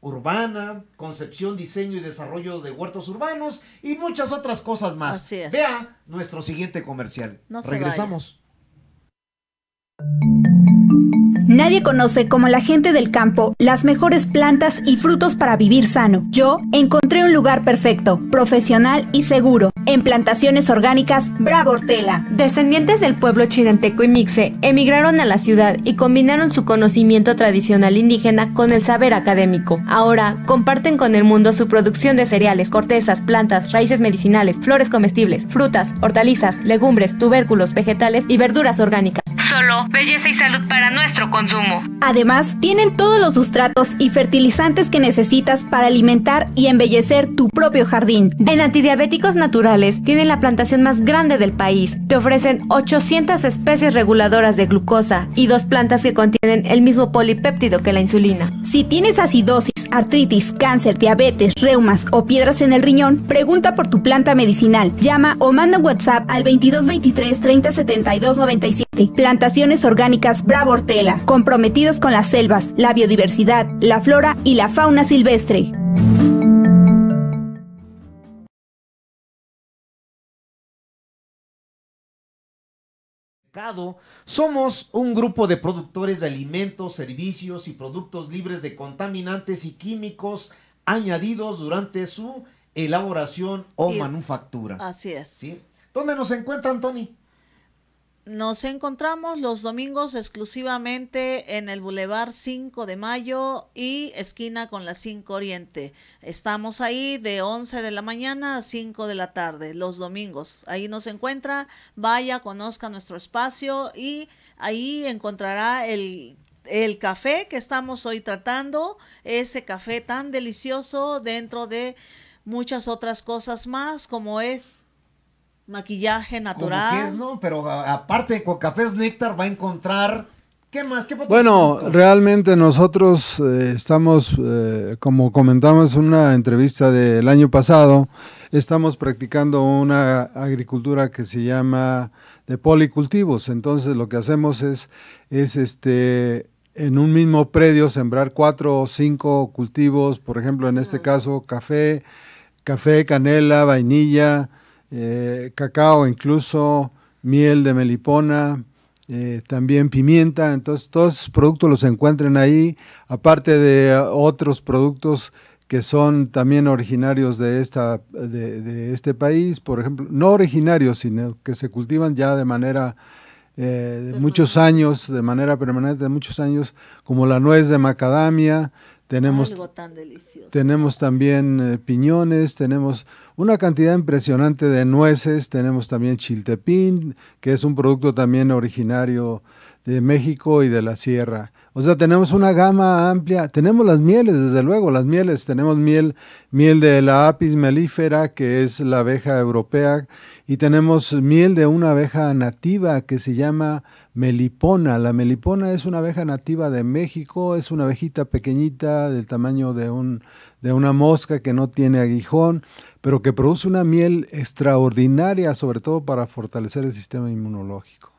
urbana, concepción, diseño y desarrollo de huertos urbanos y muchas otras cosas más. Así es. Vea nuestro siguiente comercial. No Regresamos. Nadie conoce como la gente del campo las mejores plantas y frutos para vivir sano. Yo encontré un lugar perfecto, profesional y seguro. En plantaciones orgánicas Bravo Hortela. Descendientes del pueblo chinanteco y mixe emigraron a la ciudad y combinaron su conocimiento tradicional indígena con el saber académico. Ahora comparten con el mundo su producción de cereales, cortezas, plantas, raíces medicinales, flores comestibles, frutas, hortalizas, legumbres, tubérculos, vegetales y verduras orgánicas solo belleza y salud para nuestro consumo. Además, tienen todos los sustratos y fertilizantes que necesitas para alimentar y embellecer tu propio jardín. En Antidiabéticos Naturales tienen la plantación más grande del país. Te ofrecen 800 especies reguladoras de glucosa y dos plantas que contienen el mismo polipéptido que la insulina. Si tienes acidosis, artritis, cáncer, diabetes, reumas o piedras en el riñón, pregunta por tu planta medicinal. Llama o manda WhatsApp al 2223 30 72 este, plantaciones orgánicas Bravo comprometidos con las selvas, la biodiversidad, la flora y la fauna silvestre. Somos un grupo de productores de alimentos, servicios y productos libres de contaminantes y químicos añadidos durante su elaboración o manufactura. Así es. ¿Dónde nos encuentran, Tony? Nos encontramos los domingos exclusivamente en el Boulevard 5 de Mayo y esquina con la 5 Oriente. Estamos ahí de 11 de la mañana a 5 de la tarde, los domingos. Ahí nos encuentra, vaya, conozca nuestro espacio y ahí encontrará el el café que estamos hoy tratando, ese café tan delicioso dentro de muchas otras cosas más como es maquillaje natural. ¿no? Pero aparte con Cafés Néctar va a encontrar... ¿Qué más? ¿Qué bueno, realmente nosotros eh, estamos, eh, como comentamos en una entrevista del año pasado, estamos practicando una agricultura que se llama de policultivos. Entonces lo que hacemos es, es este, en un mismo predio sembrar cuatro o cinco cultivos, por ejemplo, en este caso café, café, canela, vainilla, eh, cacao, incluso miel de melipona, eh, también pimienta. Entonces, todos esos productos los encuentran ahí, aparte de eh, otros productos que son también originarios de, esta, de, este país, por ejemplo, no originarios, sino que se cultivan ya de manera de muchos años, de manera permanente, de muchos años, como la nuez de macadamia, tenemos, tan delicioso. tenemos también piñones, tenemos una cantidad impresionante de nueces. Tenemos también chiltepín, que es un producto también originario de México y de la sierra. O sea, tenemos una gama amplia. Tenemos las mieles, desde luego, las mieles. Tenemos miel, miel de la apis melífera, que es la abeja europea, y tenemos miel de una abeja nativa que se llama melipona. La melipona es una abeja nativa de México, es una abejita pequeñita del tamaño de, un, de una mosca que no tiene aguijón, pero que produce una miel extraordinaria, sobre todo para fortalecer el sistema inmunológico.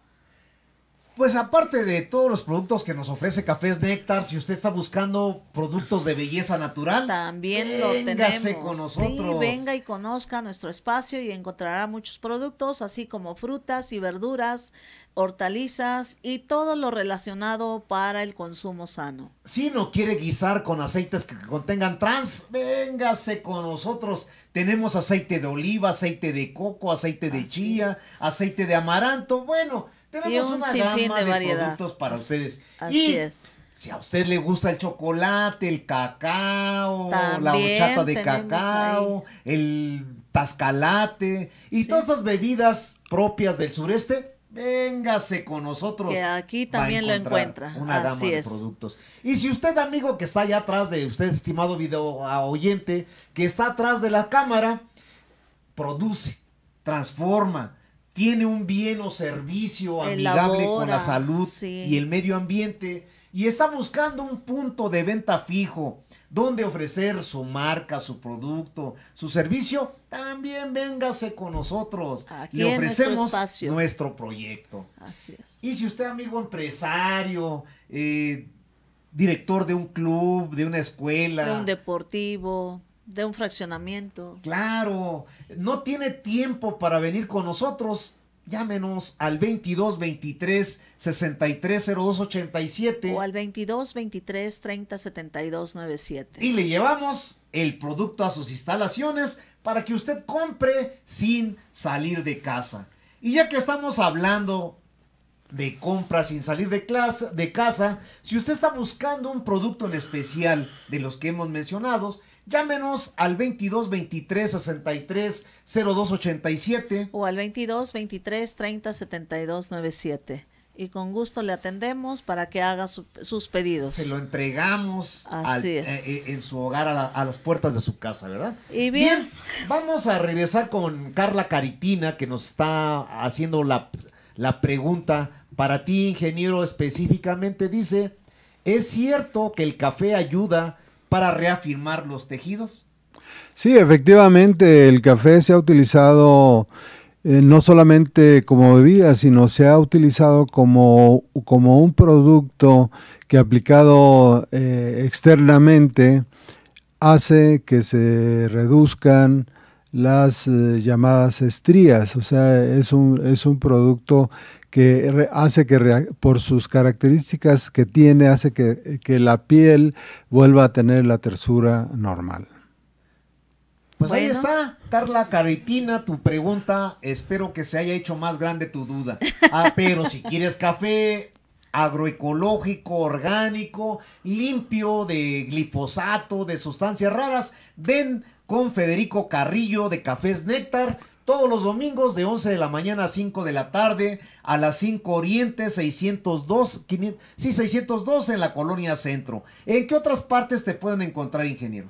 Pues aparte de todos los productos que nos ofrece Cafés Néctar, si usted está buscando productos de belleza natural, también lo tenemos. con nosotros. venga y conozca nuestro espacio y encontrará muchos productos, así como frutas y verduras, hortalizas y todo lo relacionado para el consumo sano. Si no quiere guisar con aceites que contengan trans, véngase con nosotros. Tenemos aceite de oliva, aceite de coco, aceite de chía, aceite de amaranto. Bueno, tenemos y un una sinfín gama de, variedad. productos para ustedes. y es. Si a usted le gusta el chocolate, el cacao, la horchata de cacao, el tascalate y todas esas bebidas propias del sureste, Véngase con nosotros. Que aquí también lo encuentra. Una gama de productos. Y si usted, amigo, que está allá atrás de usted, estimado video ah, oyente, que está atrás de la cámara, produce, transforma, tiene un bien o servicio amigable con la salud y el medio ambiente y está buscando un punto de venta fijo donde ofrecer su marca, su producto, su servicio, también véngase con nosotros. y Le ofrecemos nuestro, proyecto. Así es. Y si usted, amigo empresario, eh, director de un club, de una escuela, de un deportivo, de un fraccionamiento. Claro, no tiene tiempo para venir con nosotros. Llámenos al 22 23 63 87 o al 22 23 30 72 97. Y le llevamos el producto a sus instalaciones para que usted compre sin salir de casa. Y ya que estamos hablando de compra sin salir de, de casa, si usted está buscando un producto en especial de los que hemos mencionado, Llámenos al 22 23 63 02 87 o al 22 23 30 72 97 y con gusto le atendemos para que haga sus pedidos. Se lo entregamos eh, eh, en su hogar a, las puertas de su casa, ¿verdad? Y bien. vamos a regresar con Carla Caritina que nos está haciendo la, la pregunta para ti, ingeniero, específicamente. Dice, ¿es cierto que el café ayuda para reafirmar los tejidos? Sí, efectivamente, el café se ha utilizado eh, no solamente como bebida, sino se ha utilizado como, como un producto que aplicado eh, externamente hace que se reduzcan las eh, llamadas estrías, o sea, es un, es un producto que hace que, por sus características que tiene, hace que, que la piel vuelva a tener la tersura normal. Pues ahí está, Carla Caritina, tu pregunta. Espero que se haya hecho más grande tu duda. Ah, pero si quieres café agroecológico, orgánico, limpio de glifosato, de sustancias raras, ven con Federico Carrillo de Cafés Néctar todos los domingos de 11 de la mañana a 5 de la tarde, a las 5 Oriente, 602, 500, sí, 602 en la colonia Centro. ¿En qué otras partes te pueden encontrar, ingeniero?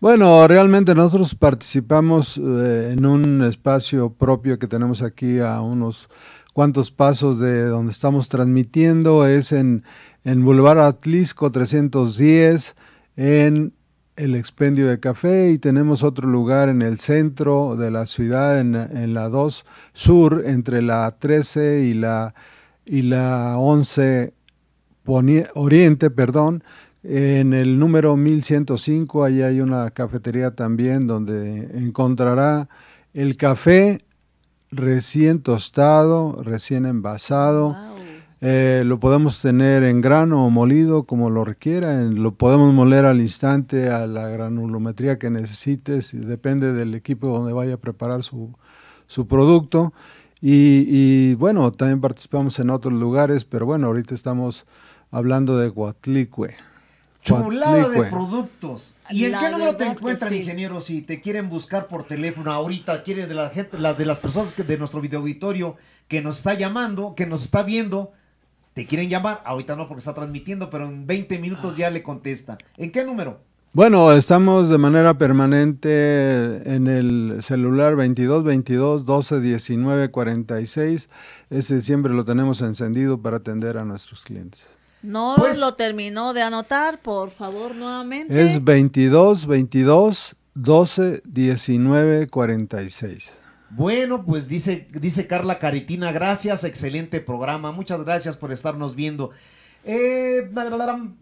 Bueno, realmente nosotros participamos eh, en un espacio propio que tenemos aquí a unos cuantos pasos de donde estamos transmitiendo. Es en, en Boulevard Atlisco 310, en el expendio de café y tenemos otro lugar en el centro de la ciudad, en, la 2 Sur, entre la 13 y la, y la 11 Oriente, perdón. En el número 1105, ahí hay una cafetería también donde encontrará el café recién tostado, recién envasado. Eh, lo podemos tener en grano o molido, como lo requiera. Lo podemos moler al instante a la granulometría que necesites. Depende del equipo donde vaya a preparar su, su producto. Y, bueno, también participamos en otros lugares, pero bueno, ahorita estamos hablando de Guatlicue. Chulada de productos. ¿Y en qué número te encuentran, ingeniero, si te quieren buscar por teléfono ahorita, quieren de la gente, la, de las personas que, de nuestro video auditorio que nos está llamando, que nos está viendo, te quieren llamar, ahorita no porque está transmitiendo, pero en 20 minutos ya le contesta. ¿En qué número? Bueno, estamos de manera permanente en el celular 2222 121946. 12 46. Ese siempre lo tenemos encendido para atender a nuestros clientes. No pues lo terminó de anotar, por favor, nuevamente. Es 2222 121946. 46. Bueno, pues dice, dice Carla Caritina, gracias, excelente programa, muchas gracias por estarnos viendo. Eh,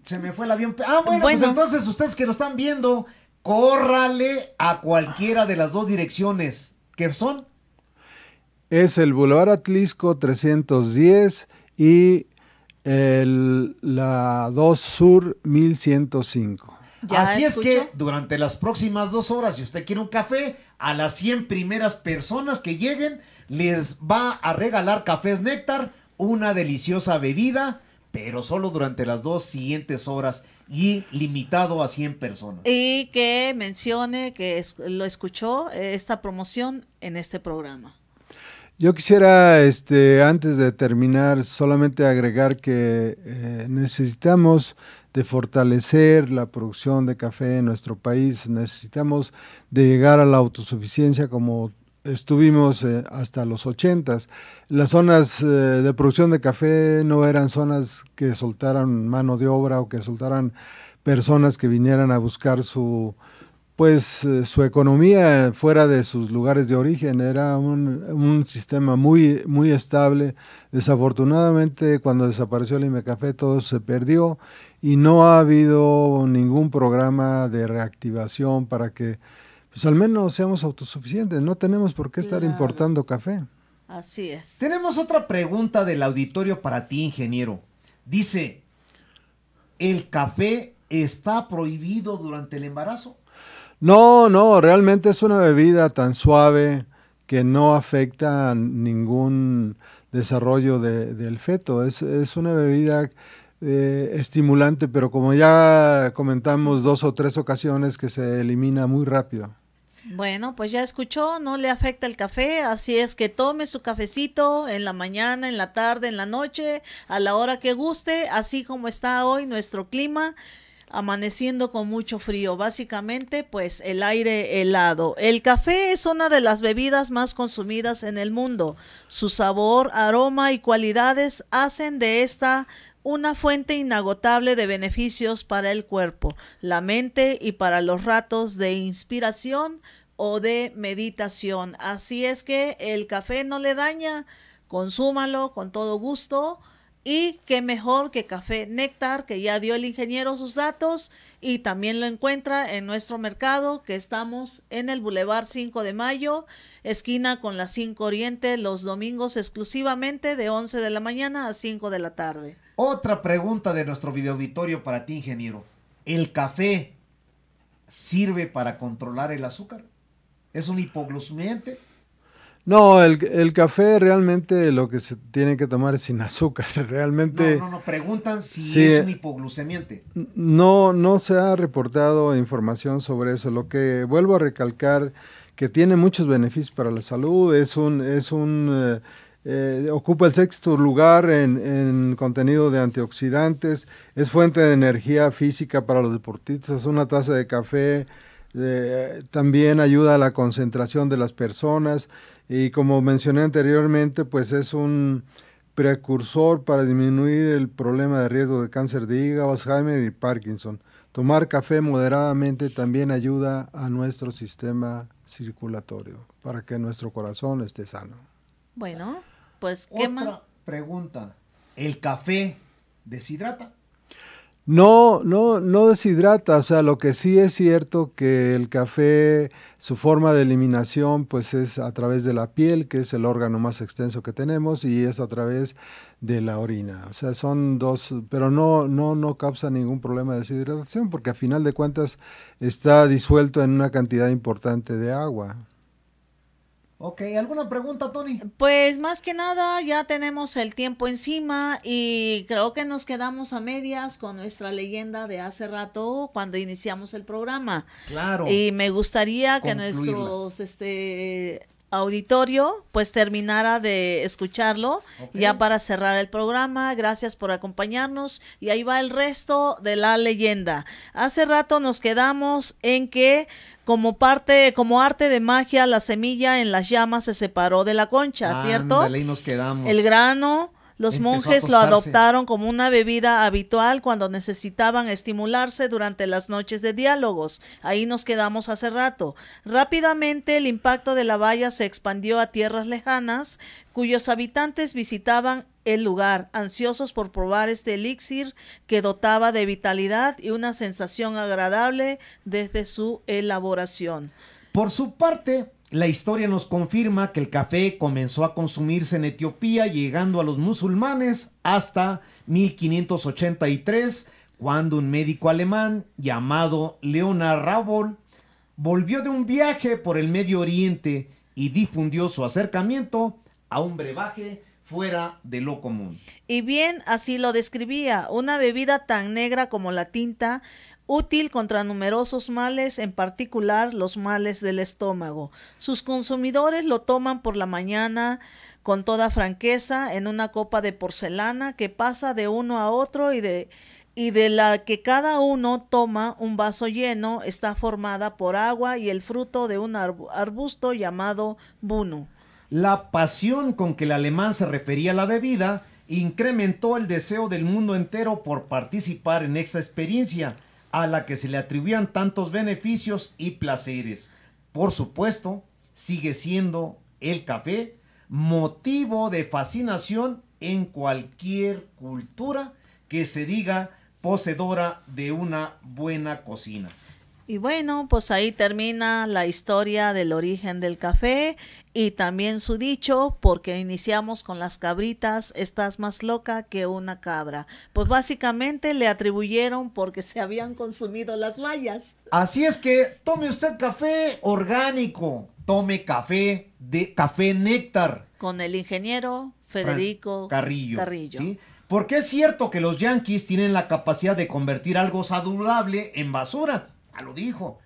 se me fue el avión. Ah, bueno, pues entonces ustedes que lo están viendo, córrale a cualquiera de las dos direcciones. ¿Qué son? Es el Boulevard Atlisco 310 y el, la 2 Sur 1105. Así es que durante las próximas dos horas, si usted quiere un café, a las 100 primeras personas que lleguen les va a regalar cafés néctar, una deliciosa bebida, pero solo durante las dos siguientes horas y limitado a 100 personas. Y que mencione que lo escuchó eh, esta promoción en este programa. Yo quisiera, este, antes de terminar, solamente agregar que eh, necesitamos de fortalecer la producción de café en nuestro país, necesitamos de llegar a la autosuficiencia como estuvimos eh, hasta los 80. Las zonas eh, de producción de café no eran zonas que soltaran mano de obra o que soltaran personas que vinieran a buscar su, pues eh, su economía fuera de sus lugares de origen era un, sistema muy, muy estable. Desafortunadamente, cuando desapareció el IMECAFE, todo se perdió y no ha habido ningún programa de reactivación para que, pues al menos seamos autosuficientes. No tenemos por qué estar importando café. Así es. Tenemos otra pregunta del auditorio para ti, ingeniero. Dice, ¿el café está prohibido durante el embarazo? No, no, realmente es una bebida tan suave que no afecta ningún desarrollo de, del feto. Es, es una bebida eh, estimulante, pero como ya comentamos dos o tres ocasiones que se elimina muy rápido. Bueno, pues ya escuchó, no le afecta el café, así es que tome su cafecito en la mañana, en la tarde, en la noche, a la hora que guste, así como está hoy nuestro clima amaneciendo con mucho frío, básicamente pues el aire helado. El café es una de las bebidas más consumidas en el mundo. Su sabor, aroma y cualidades hacen de esta una fuente inagotable de beneficios para el cuerpo, la mente y para los ratos de inspiración o de meditación. Así es que el café no le daña, consúmalo con todo gusto y qué mejor que Café Néctar, que ya dio el ingeniero sus datos y también lo encuentra en nuestro mercado, que estamos en el Boulevard 5 de Mayo, esquina con la 5 Oriente, los domingos exclusivamente de 11 de la mañana a 5 de la tarde. Otra pregunta de nuestro video auditorio para ti, ingeniero. ¿El café sirve para controlar el azúcar? ¿Es un hipoglucemiante? No, el, café realmente lo que se tiene que tomar es sin azúcar. Realmente. No, no, no. Preguntan si es un hipoglucemiente. No, no se ha reportado información sobre eso. Lo que vuelvo a recalcar que tiene muchos beneficios para la salud. Es un, es un eh, eh, ocupa el sexto lugar en, contenido de antioxidantes. Es fuente de energía física para los deportistas. Una taza de café eh, también ayuda a la concentración de las personas. Y como mencioné anteriormente, pues es un precursor para disminuir el problema de riesgo de cáncer de hígado, Alzheimer y Parkinson. Tomar café moderadamente también ayuda a nuestro sistema circulatorio para que nuestro corazón esté sano. Bueno, pues qué Otra más? pregunta. ¿El café deshidrata? No, no, no deshidrata, o sea, lo que sí es cierto que el café, su forma de eliminación, pues es a través de la piel, que es el órgano más extenso que tenemos, y es a través de la orina. O sea, son dos, pero no, no, no causa ningún problema de deshidratación, porque a final de cuentas está disuelto en una cantidad importante de agua. Ok, ¿alguna pregunta, Tony? Pues más que nada, ya tenemos el tiempo encima y creo que nos quedamos a medias con nuestra leyenda de hace rato cuando iniciamos el programa. Claro. Y me gustaría que nuestro este auditorio pues terminara de escucharlo ya para cerrar el programa gracias por acompañarnos y ahí va el resto de la leyenda hace rato nos quedamos en que como parte, como arte de magia, la semilla en las llamas se separó de la concha, ¿cierto? nos quedamos. El grano, los monjes lo adoptaron como una bebida habitual cuando necesitaban estimularse durante las noches de diálogos. Ahí nos quedamos hace rato. Rápidamente el impacto de la valla se expandió a tierras lejanas, cuyos habitantes visitaban el lugar, ansiosos por probar este elixir que dotaba de vitalidad y una sensación agradable desde su elaboración. Por su parte, la historia nos confirma que el café comenzó a consumirse en Etiopía llegando a los musulmanes hasta 1583, cuando un médico alemán llamado Leonard Rabol volvió de un viaje por el Medio Oriente y difundió su acercamiento a un brebaje fuera de lo común. Y bien, así lo describía, una bebida tan negra como la tinta, útil contra numerosos males, en particular los males del estómago. Sus consumidores lo toman por la mañana con toda franqueza en una copa de porcelana que pasa de uno a otro y de y de la que cada uno toma un vaso lleno está formada por agua y el fruto de un arbusto llamado bunu. La pasión con que el alemán se refería a la bebida incrementó el deseo del mundo entero por participar en esta experiencia, a la que se le atribuían tantos beneficios y placeres. Por supuesto, sigue siendo el café motivo de fascinación en cualquier cultura que se diga poseedora de una buena cocina. Y bueno, pues ahí termina la historia del origen del café y también su dicho, porque iniciamos con las cabritas, estás más loca que una cabra. Pues básicamente le atribuyeron porque se habían consumido las vallas. Así es que tome usted café orgánico, tome café de café néctar. Con el ingeniero Federico Carrillo. Carrillo. Porque es cierto que los yanquis tienen la capacidad de convertir algo saludable en basura lo dijo.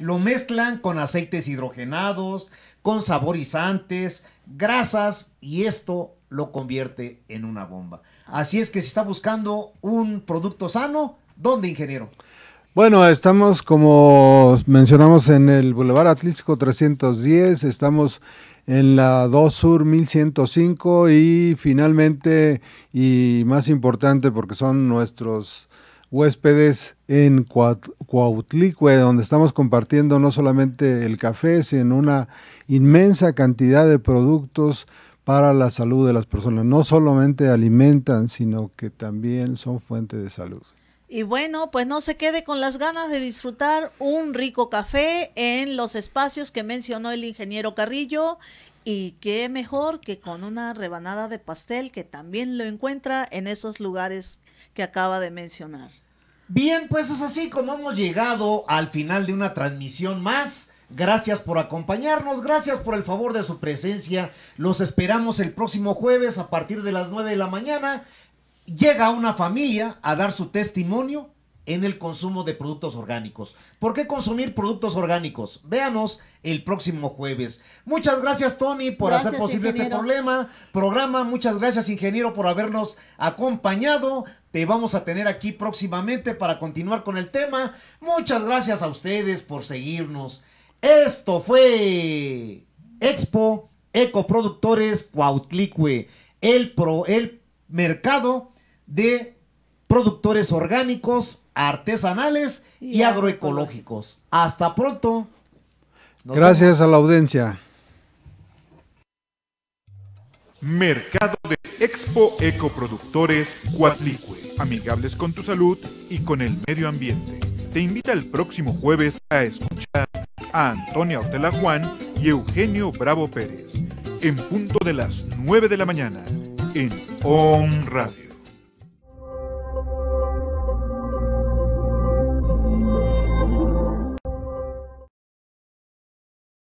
Lo mezclan con aceites hidrogenados, con saborizantes, grasas y esto lo convierte en una bomba. Así es que si está buscando un producto sano, ¿dónde, ingeniero? Bueno, estamos como mencionamos en el Boulevard Atlético 310, estamos en la 2 Sur 1105 y finalmente y más importante porque son nuestros huéspedes en Cuautlicue, donde estamos compartiendo no solamente el café, sino una inmensa cantidad de productos para la salud de las personas. No solamente alimentan, sino que también son fuente de salud. Y bueno, pues no se quede con las ganas de disfrutar un rico café en los espacios que mencionó el ingeniero Carrillo. Y qué mejor que con una rebanada de pastel que también lo encuentra en esos lugares que acaba de mencionar. Bien, pues es así como hemos llegado al final de una transmisión más. Gracias por acompañarnos, gracias por el favor de su presencia. Los esperamos el próximo jueves a partir de las 9 de la mañana. Llega una familia a dar su testimonio en el consumo de productos orgánicos. ¿Por qué consumir productos orgánicos? Véanos el próximo jueves. Muchas gracias Tony por hacer posible este problema, programa. Muchas gracias ingeniero por habernos acompañado. Te vamos a tener aquí próximamente para continuar con el tema. Muchas gracias a ustedes por seguirnos. Esto fue Expo Ecoproductores Cuautlicue, el, pro, el mercado de productores orgánicos, artesanales y, agroecológicos. Hasta pronto. Gracias a la audiencia. Mercado de Expo Ecoproductores Cuatlicue, amigables con tu salud y con el medio ambiente. Te invita el próximo jueves a escuchar a Antonia Ortela Juan y Eugenio Bravo Pérez, en punto de las 9 de la mañana, en On Radio.